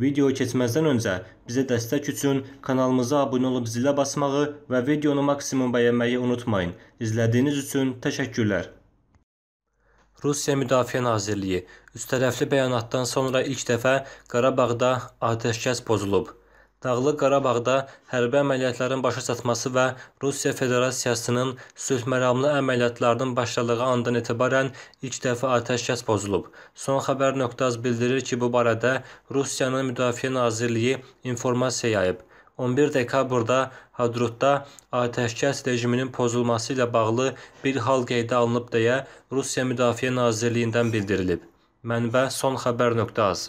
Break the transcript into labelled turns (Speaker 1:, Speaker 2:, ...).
Speaker 1: Videoyu keçməzdən öncə bizə dəstək üçün kanalımıza abunə olub zilə basmağı və videonu maksimum bəyənməyi unutmayın. İzlədiyiniz üçün təşəkkürlər. Rusiya Müdafiə Nazirliyi üstərəfli bəyanatdan sonra ilk dəfə Qarabağda atəşkəs pozulub. Dağlıq Qarabağda hərbi əməliyyatların başa çatması və Rusiya Federasiyasının sülh məramlı əməliyyatlarının başladığı andan etibarən ilk dəfə atəşkəs pozulub. Son xəbər nöqtəz bildirir ki, bu barədə Rusiyanın Müdafiə Nazirliyi informasiya yayıb. 11 dekabrda Hadrutda atəşkəs rejiminin pozulması ilə bağlı bir hal qeydə alınıb deyə Rusiya Müdafiə Nazirliyindən bildirilib. Mənbə son xəbər nöqtəz.